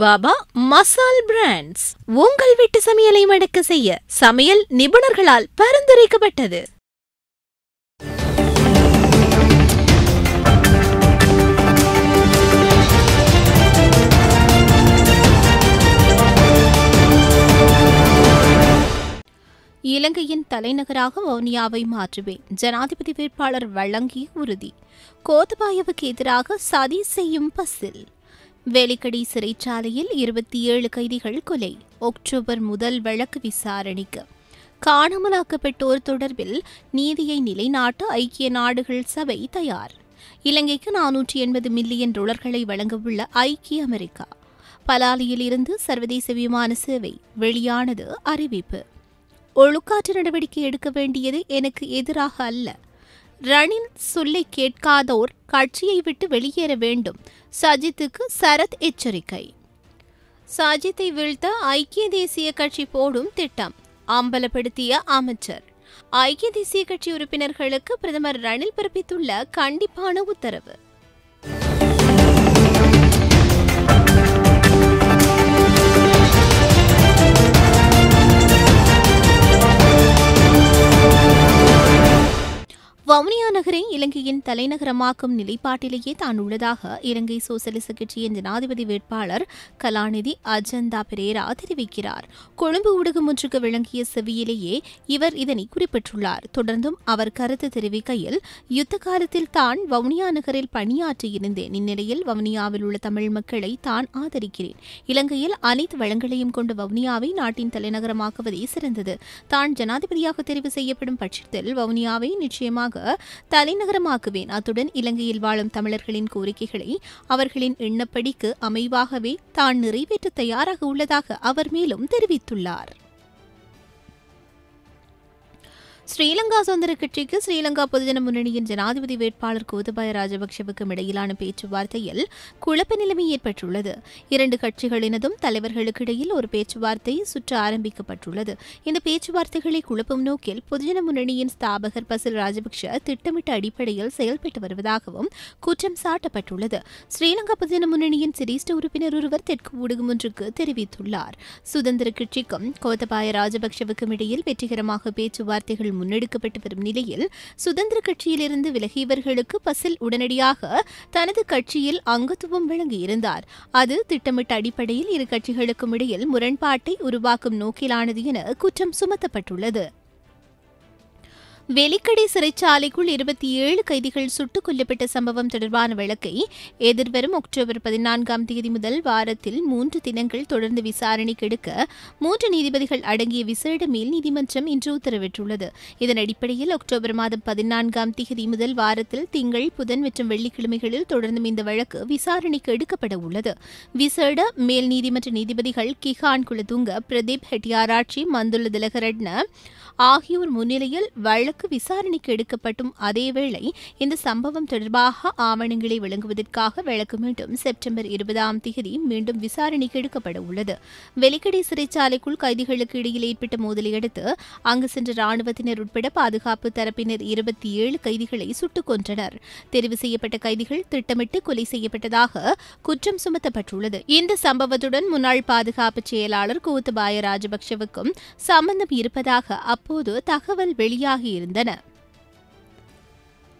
பாபா மசால் பிராண்ட்ஸ் உங்கள் வீட்டு சமையலை மடக்க செய்ய சமையல் நிபுணர்களால் பரிந்துரைக்கப்பட்டது இலங்கையின் தலைநகராக வவுனியாவை மாற்றுவேன் ஜனாதிபதி வேட்பாளர் வழங்கிய உறுதி கோத்தபாயவுக்கு எதிராக சதி செய்யும் பசில் வேலிக்கடி சிறைச்சாலையில் இருபத்தி ஏழு கைதிகள் கொலை அக்டோபர் முதல் வழக்கு விசாரணைக்கு காணாமலாக்கப்பட்டோர் தொடர்பில் நீதியை நிலைநாட்ட ஐக்கிய நாடுகள் சபை தயார் இலங்கைக்கு நானூற்றி எண்பது மில்லியன் டொலர்களை வழங்கவுள்ள ஐக்கிய அமெரிக்கா பலாலியில் இருந்து சர்வதேச விமான சேவை வெளியானது அறிவிப்பு ஒழுக்காற்று நடவடிக்கை எடுக்க வேண்டியது எனக்கு எதிராக அல்ல ரணில் சொல்லை கேட்காதோர் கட்சியை விட்டு வெளியேற வேண்டும் சஜித்துக்கு சரத் எச்சரிக்கை சஜித்தை வீழ்த்த ஐக்கிய தேசிய கட்சி போடும் திட்டம் அம்பலப்படுத்திய அமைச்சர் ஐக்கிய தேசிய கட்சி உறுப்பினர்களுக்கு பிரதமர் ரணில் பிறப்பித்துள்ள கண்டிப்பான உத்தரவு வவுனியா நகரை இலங்கையின் தலைநகரமாக்கும் நிலைப்பாட்டிலேயே தான் உள்ளதாக இலங்கை சோசியலிச கட்சியின் ஜனாதிபதி வேட்பாளர் கலாநிதி அஜந்தா பெரேரா தெரிவிக்கிறார் கொழும்பு ஊடகம் ஒன்றுக்கு விளங்கிய செவியிலேயே இவர் இதனை குறிப்பிட்டுள்ளார் தொடர்ந்தும் அவர் கருத்து தெரிவிக்கையில் யுத்த காலத்தில் தான் வவுனியா நகரில் பணியாற்றியிருந்தேன் இந்நிலையில் வவுனியாவில் உள்ள தமிழ் மக்களை தான் ஆதரிக்கிறேன் இலங்கையில் அனைத்து வளங்களையும் கொண்ட வவுனியாவை நாட்டின் தலைநகரமாக்குவதே சிறந்தது தான் ஜனாதிபதியாக தெரிவு செய்யப்படும் பட்சத்தில் வவுனியாவை நிச்சயமாக தலைநகரமாக்குவேன் அத்துடன் இலங்கையில் வாழும் தமிழர்களின் கோரிக்கைகளை அவர்களின் எண்ணப்படிக்கு அமைவாகவே தான் நிறைவேற்ற தயாராக உள்ளதாக அவர் மேலும் தெரிவித்துள்ளார் ஸ்ரீலங்கா சுதந்திர கட்சிக்கு ஸ்ரீலங்கா பொதுஜன முன்னணியின் ஜனாதிபதி வேட்பாளர் கோதபாய ராஜபக்சவுக்கும் இடையிலான பேச்சுவார்த்தையில் குழப்ப நிலைமை ஏற்பட்டுள்ளது இரண்டு கட்சிகளினதும் தலைவர்களுக்கு இடையில் ஒரு பேச்சுவார்த்தை சுற்று ஆரம்பிக்கப்பட்டுள்ளது இந்த பேச்சுவார்த்தைகளை குழப்பும் நோக்கில் பொதுஜன முன்னணியின் ஸ்தாபகர் பசில் ராஜபக்ஷ திட்டமிட்ட அடிப்படையில் செயல்பட்டு வருவதாகவும் குற்றம் சாட்டப்பட்டுள்ளது ஸ்ரீலங்கா பொதுஜன முன்னணியின் சிரேஷ்ட உறுப்பினர் ஒருவர் தெற்கு ஊடகம் ஒன்றுக்கு தெரிவித்துள்ளார் சுதந்திர கட்சிக்கும் கோதபாய ராஜபக்சவுக்கும் இடையில் வெற்றிகரமாக பேச்சுவார்த்தைகள் முன்னெடுக்கப்பட்டு வரும் நிலையில் சுதந்திர கட்சியிலிருந்து விலகியவர்களுக்கு பசில் உடனடியாக தனது கட்சியில் அங்கத்துவம் வழங்கியிருந்தார் அது திட்டமிட்ட அடிப்படையில் இரு கட்சிகளுக்கும் இடையில் முரண்பாட்டை உருவாக்கும் நோக்கிலானது என குற்றம் சுமத்தப்பட்டுள்ளது வெலிக்கடை சிறைச்சாலைக்குள் இருபத்தி ஏழு கைதிகள் சுட்டுக் கொல்லப்பட்ட சம்பவம் தொடர்பான வழக்கை எதிர்வரும் அக்டோபர் பதினான்காம் தேதி முதல் வாரத்தில் மூன்று தினங்கள் தொடர்ந்து விசாரணைக்கு எடுக்க மூன்று நீதிபதிகள் அடங்கிய விசேட மேல் நீதிமன்றம் இன்று உத்தரவிட்டுள்ளது இதன் அடிப்படையில் அக்டோபர் மாதம் பதினான்காம் தேதி முதல் வாரத்தில் திங்கள் புதன் மற்றும் வெள்ளிக்கிழமைகளில் தொடர்ந்தும் இந்த வழக்கு விசாரணைக்கு எடுக்கப்பட உள்ளது விசேட மேல் நீதிமன்ற நீதிபதிகள் கிஹான் குலதுங்க பிரதீப் ஹெட்டியாராட்சி மந்துள்ள திலகரட்ன ஆகியோர் முன்னிலையில் வழக்கு வழக்கு விசாரணைக்கு எடுக்கப்பட்டும் அதேவேளை இந்த சம்பவம் தொடர்பாக ஆவணங்களை வழங்குவதற்காக வழக்கு மீண்டும் செப்டம்பர் இருபதாம் தேதி மீண்டும் விசாரணைக்கு எடுக்கப்பட உள்ளது வெலிக்கடை சிறைச்சாலைக்குள் கைதிகளுக்கு இடையில் ஏற்பட்ட மோதலையடுத்து அங்கு சென்ற ராணுவத்தினர் உட்பட பாதுகாப்பு தரப்பினர் இருபத்தி ஏழு கைதிகளை சுட்டுக் கொன்றனர் தெரிவு செய்யப்பட்ட கைதிகள் திட்டமிட்டு கொலை செய்யப்பட்டதாக குற்றம் சுமத்தப்பட்டுள்ளது இந்த சம்பவத்துடன் முன்னாள் பாதுகாப்பு செயலாளர் கூத்துபாய ராஜபக்சவுக்கும் சம்பந்தம் இருப்பதாக அப்போது தகவல் வெளியாகியிருந்தது இருந்தன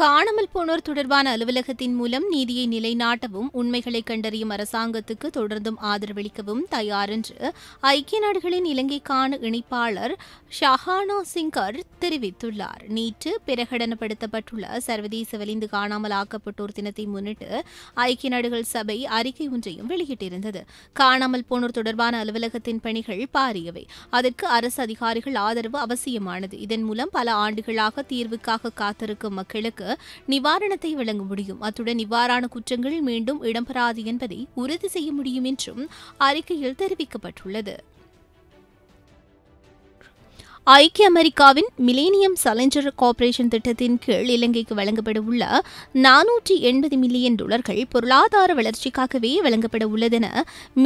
காணாமல் போனோர் தொடர்பான அலுவலகத்தின் மூலம் நீதியை நிலைநாட்டவும் உண்மைகளை கண்டறியும் அரசாங்கத்துக்கு தொடர்ந்தும் ஆதரவளிக்கவும் தயார் என்று ஐக்கிய நாடுகளின் இலங்கைக்கான இணைப்பாளர் ஷஹானா சிங்கர் தெரிவித்துள்ளார் நேற்று பிரகடனப்படுத்தப்பட்டுள்ள சர்வதேச வலிந்து காணாமல் ஆக்கப்பட்டோர் தினத்தை முன்னிட்டு ஐக்கிய நாடுகள் சபை அறிக்கை ஒன்றையும் வெளியிட்டிருந்தது காணாமல் போனோர் தொடர்பான அலுவலகத்தின் பணிகள் பாரியவை அதற்கு அரசு அதிகாரிகள் ஆதரவு அவசியமானது இதன் மூலம் பல ஆண்டுகளாக தீர்வுக்காக காத்திருக்கும் மக்களுக்கு நிவாரணத்தை வழங்க முடியும் அத்துடன் இவ்வாறான குற்றங்கள் மீண்டும் இடம்பெறாது என்பதை உறுதி செய்ய முடியும் என்றும் அறிக்கையில் தெரிவிக்கப்பட்டுள்ளது ஐக்கிய அமெரிக்காவின் மிலேனியம் சலஞ்சர் கார்பரேஷன் திட்டத்தின் கீழ் இலங்கைக்கு வழங்கப்பட உள்ள நானூற்றி எண்பது மில்லியன் டாலர்கள் பொருளாதார வளர்ச்சிக்காகவே வழங்கப்பட உள்ளதென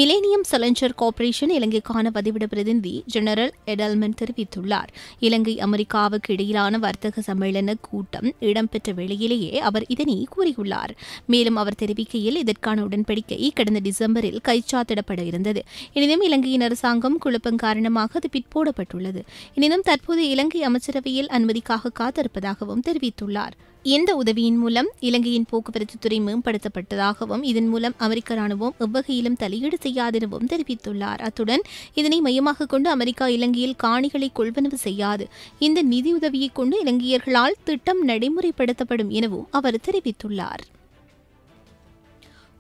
மிலேனியம் சலஞ்சர் கார்பரேஷன் இலங்கைக்கான பதிவிட பிரதிநிதி ஜெனரல் எடல்மன் தெரிவித்துள்ளார் இலங்கை அமெரிக்காவுக்கு இடையிலான வர்த்தக சம்மேளன கூட்டம் இடம்பெற்ற வேளையிலேயே அவர் இதனை கூறியுள்ளார் மேலும் அவர் தெரிவிக்கையில் இதற்கான உடன்படிக்கை கடந்த டிசம்பரில் கைச்சாத்திடப்பட இருந்தது எனினும் இலங்கையின் அரசாங்கம் குழப்பம் காரணமாக அது பிற்போடப்பட்டுள்ளது எனினும் எனினும் தற்போது இலங்கை அமைச்சரவையில் அனுமதிக்காக காத்திருப்பதாகவும் தெரிவித்துள்ளார் இந்த உதவியின் மூலம் இலங்கையின் போக்குவரத்து துறை மேம்படுத்தப்பட்டதாகவும் இதன் மூலம் அமெரிக்க ராணுவம் எவ்வகையிலும் தலையீடு செய்யாதெனவும் தெரிவித்துள்ளார் அத்துடன் இதனை மையமாக கொண்டு அமெரிக்கா இலங்கையில் காணிகளை கொள்வனவு செய்யாது இந்த நிதியுதவியை கொண்டு இலங்கையர்களால் திட்டம் நடைமுறைப்படுத்தப்படும் எனவும் அவர் தெரிவித்துள்ளார்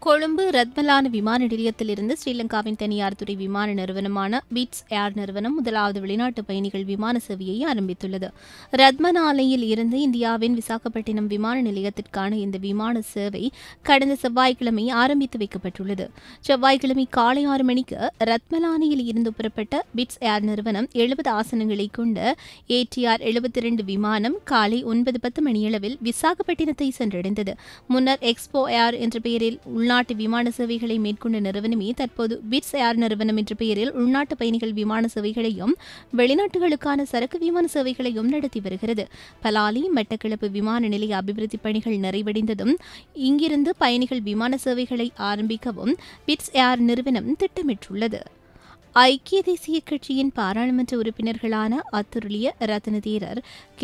கொழும்பு ரத்மலான விமான நிலையத்திலிருந்து ஸ்ரீலங்காவின் தனியார் துறை விமான நிறுவனமான பிட்ஸ் ஏர் நிறுவனம் முதலாவது வெளிநாட்டு பயணிகள் விமான சேவையை ஆரம்பித்துள்ளது ரத்மனாலையில் இருந்து இந்தியாவின் விசாகப்பட்டினம் விமான நிலையத்திற்கான இந்த விமான சேவை கடந்த செவ்வாய்க்கிழமை ஆரம்பித்து வைக்கப்பட்டுள்ளது செவ்வாய்க்கிழமை காலை ஆறு மணிக்கு ரத்மலானையில் இருந்து புறப்பட்ட பிட்ஸ் ஏர் நிறுவனம் எழுபது ஆசனங்களை கொண்ட ஏடிஆர் எழுபத்தி ரெண்டு விமானம் காலை ஒன்பது பத்து மணியளவில் விசாகப்பட்டினத்தை சென்றடைந்தது முன்னர் எக்ஸ்போ ஏர் என்ற பெயரில் உள்ள உள்நாட்டு விமான சேவைகளை மேற்கொண்ட நிறுவனமே தற்போது பிட்ஸ் ஏர் நிறுவனம் என்ற பெயரில் உள்நாட்டு பயணிகள் விமான சேவைகளையும் வெளிநாட்டுகளுக்கான சரக்கு விமான சேவைகளையும் நடத்தி வருகிறது பலாலி மட்டக்கிழப்பு விமான நிலைய அபிவிருத்தி பணிகள் நிறைவடைந்ததும் இங்கிருந்து பயணிகள் விமான சேவைகளை ஆரம்பிக்கவும் பிட்ஸ் ஏர் நிறுவனம் திட்டமிட்டுள்ளது ஐக்கிய தேசிய கட்சியின் பாராளுமன்ற உறுப்பினர்களான அத்துருளிய ரத்ன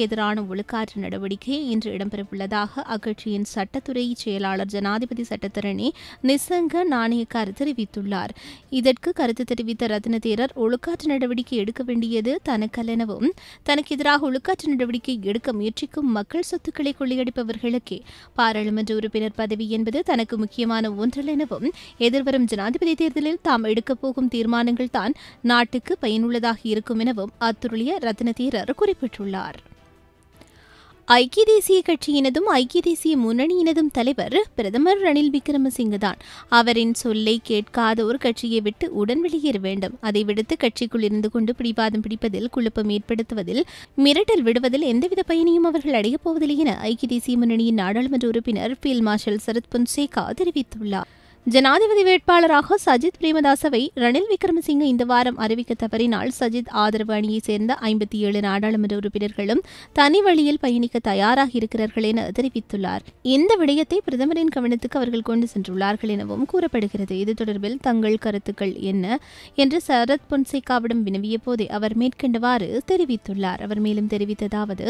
எதிரான ஒழுக்காற்று நடவடிக்கை இன்று இடம்பெறவுள்ளதாக அக்கட்சியின் சட்டத்துறை செயலாளர் ஜனாதிபதி சட்டத்தரணி நிசங்க நாணயக்கார் தெரிவித்துள்ளார் இதற்கு கருத்து தெரிவித்த ரத்னதீரர் ஒழுக்காற்று நடவடிக்கை எடுக்க வேண்டியது தனக்கல்லெனவும் தனக்கு எதிராக ஒழுக்காற்று நடவடிக்கை எடுக்க முயற்சிக்கும் மக்கள் சொத்துக்களை கொள்ளையடிப்பவர்களுக்கே பாராளுமன்ற உறுப்பினர் பதவி என்பது தனக்கு முக்கியமான ஒன்றல் எனவும் எதிர்வரும் ஜனாதிபதி தேர்தலில் தாம் எடுக்கப்போகும் தீர்மானங்கள் செய்வதுதான் நாட்டுக்கு பயனுள்ளதாக இருக்கும் எனவும் அத்துருளிய ரத்னதீரர் குறிப்பிட்டுள்ளார் ஐக்கிய தேசிய கட்சியினதும் ஐக்கிய தேசிய முன்னணியினதும் தலைவர் பிரதமர் ரணில் விக்ரமசிங்க தான் அவரின் சொல்லை கேட்காத ஒரு கட்சியை விட்டு உடன் வெளியேற வேண்டும் அதை விடுத்து கட்சிக்குள் இருந்து கொண்டு பிடிவாதம் பிடிப்பதில் குழப்பம் ஏற்படுத்துவதில் மிரட்டல் விடுவதில் எந்தவித பயனையும் அவர்கள் அடையப் போவதில்லை என ஐக்கிய தேசிய முன்னணியின் நாடாளுமன்ற உறுப்பினர் ஃபீல்ட் மார்ஷல் சரத் பொன்சேகா தெரிவித்துள்ளார் ஜனாதிபதி வேட்பாளராக சஜித் பிரேமதாசவை ரணில் விக்ரமசிங்க இந்த வாரம் அறிவிக்க தவறினால் சஜித் ஆதரவு அணியைச் சேர்ந்த ஐம்பத்தி ஏழு நாடாளுமன்ற உறுப்பினர்களும் தனி வழியில் பயணிக்க தயாராக இருக்கிறார்கள் என தெரிவித்துள்ளார் இந்த விடயத்தை பிரதமரின் கவனத்துக்கு அவர்கள் கொண்டு சென்றுள்ளார்கள் எனவும் கூறப்படுகிறது இது தொடர்பில் தங்கள் கருத்துக்கள் என்ன என்று சரத் பொன்சேகாவிடம் வினவிய போதே அவர் மேற்கண்டவாறு தெரிவித்துள்ளார் அவர் மேலும் தெரிவித்ததாவது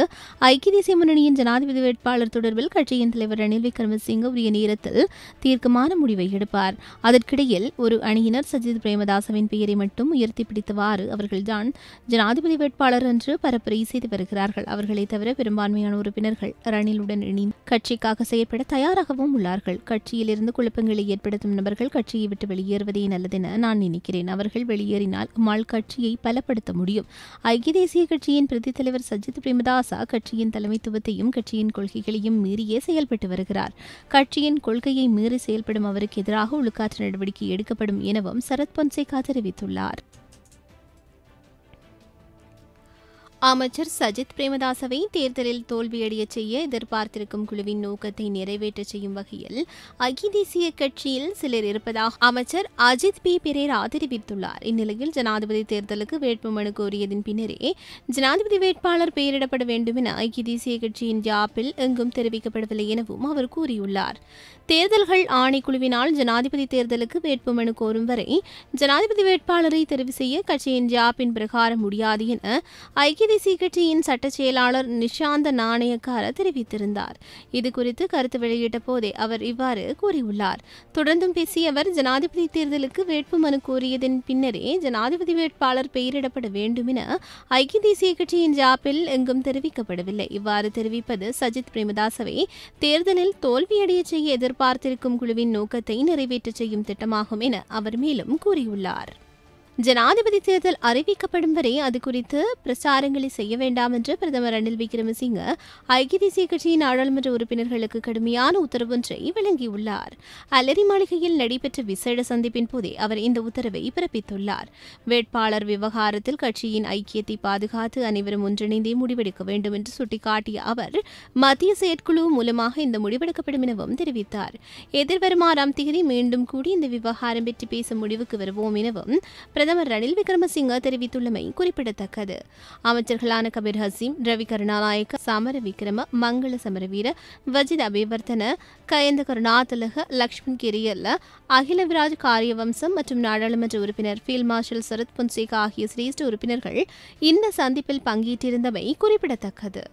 ஐக்கிய தேசிய முன்னணியின் ஜனாதிபதி வேட்பாளர் தொடர்பில் கட்சியின் தலைவர் ரணில் விக்ரமசிங்க உரிய நேரத்தில் தீர்க்கமான முடிவை எடுப்பார் அதற்கிடையில் ஒரு அணியினர் சஜித் பிரேமதாசவின் பெயரை மட்டும் உயர்த்தி பிடித்தவாறு அவர்கள்தான் ஜனாதிபதி வேட்பாளர் என்று பரப்புரை செய்து வருகிறார்கள் அவர்களை தவிர பெரும்பான்மையான உறுப்பினர்கள் ரணிலுடன் இணைந்து கட்சிக்காக செயற்பட தயாராகவும் உள்ளார்கள் கட்சியில் இருந்து குழப்பங்களை ஏற்படுத்தும் நபர்கள் கட்சியை விட்டு வெளியேறுவதே நல்லதென நான் நினைக்கிறேன் அவர்கள் வெளியேறினால் மால் கட்சியை பலப்படுத்த முடியும் ஐக்கிய தேசிய கட்சியின் பிரதி தலைவர் சஜித் பிரேமதாசா கட்சியின் தலைமைத்துவத்தையும் கட்சியின் கொள்கைகளையும் மீறியே செயல்பட்டு வருகிறார் கட்சியின் கொள்கையை மீறி செயல்படும் அவருக்கு எதிராக ஒழுக்காற்று நடவடிக்கை எடுக்கப்படும் எனவும் சரத் பொன்சேகா தெரிவித்துள்ளார் அமைச்சர் சஜித் பிரேமதாசவை தேர்தலில் தோல்வியடைய செய்ய எதிர்பார்த்திருக்கும் குழுவின் நோக்கத்தை நிறைவேற்ற செய்யும் வகையில் ஐக்கிய தேசிய கட்சியில் சிலர் இருப்பதாக அமைச்சர் அஜித் பி பெரேரா தெரிவித்துள்ளார் இந்நிலையில் ஜனாதிபதி தேர்தலுக்கு வேட்புமனு கோரியதன் பின்னரே ஜனாதிபதி வேட்பாளர் பெயரிடப்பட வேண்டும் என ஐக்கிய தேசிய கட்சியின் யாப்பில் எங்கும் தெரிவிக்கப்படவில்லை எனவும் அவர் கூறியுள்ளார் தேர்தல்கள் ஆணைக்குழுவினால் ஜனாதிபதி தேர்தலுக்கு வேட்புமனு கோரும் வரை ஜனாதிபதி வேட்பாளரை தெரிவு செய்ய கட்சியின் யாப்பின் பிரகாரம் முடியாது என ஐக்கிய நீதிசி கட்சியின் சட்ட செயலாளர் நிஷாந்த நாணயக்கார தெரிவித்திருந்தார் இது குறித்து கருத்து வெளியிட்ட போதே அவர் இவ்வாறு கூறியுள்ளார் தொடர்ந்தும் பேசிய அவர் ஜனாதிபதி தேர்தலுக்கு வேட்புமனு கோரியதன் பின்னரே ஜனாதிபதி வேட்பாளர் பெயரிடப்பட வேண்டும் என ஐக்கிய தேசிய கட்சியின் ஜாப்பில் எங்கும் தெரிவிக்கப்படவில்லை இவ்வாறு தெரிவிப்பது சஜித் பிரேமதாசவை தேர்தலில் தோல்வியடைய செய்ய எதிர்பார்த்திருக்கும் குழுவின் நோக்கத்தை நிறைவேற்ற செய்யும் திட்டமாகும் என அவர் மேலும் கூறியுள்ளார் ஜனாதிபதி தேர்தல் அறிவிக்கப்படும் வரை அது குறித்து பிரச்சாரங்களை செய்ய வேண்டாம் என்று பிரதமர் ரணில் விக்ரமசிங்க ஐக்கிய தேசிய கட்சியின் நாடாளுமன்ற உறுப்பினர்களுக்கு கடுமையான உத்தரவொன்றை வழங்கியுள்ளார் அலரி மாளிகையில் நடைபெற்ற விசேட சந்திப்பின் போதே அவர் இந்த உத்தரவை பிறப்பித்துள்ளார் வேட்பாளர் விவகாரத்தில் கட்சியின் ஐக்கியத்தை பாதுகாத்து அனைவரும் ஒன்றிணைந்தே முடிவெடுக்க வேண்டும் என்று சுட்டிக்காட்டிய அவர் மத்திய செயற்குழு மூலமாக இந்த முடிவெடுக்கப்படும் எனவும் தெரிவித்தார் எதிர்வரும் ஆறாம் தேதி மீண்டும் கூடி இந்த விவகாரம் பற்றி பேச முடிவுக்கு வருவோம் எனவும் பிரதமர் ரணில் விக்ரமசிங்க தெரிவித்துள்ளமை குறிப்பிடத்தக்கது அமைச்சர்களான கபீர் ஹசீம் ரவி கருணாநாயக்க சமர விக்ரம மங்கள சமரவீர வஜித் அபிவர்த்தன கயந்த கருணாதலக லக்ஷ்மன் கிரியல்ல அகிலவிராஜ் காரியவம்சம் மற்றும் நாடாளுமன்ற உறுப்பினர் ஃபீல்ட் மார்ஷல் சரத் புன்சேகா ஆகிய சிரேஷ்ட உறுப்பினர்கள் இந்த சந்திப்பில் பங்கேற்றிருந்தமை குறிப்பிடத்தக்கது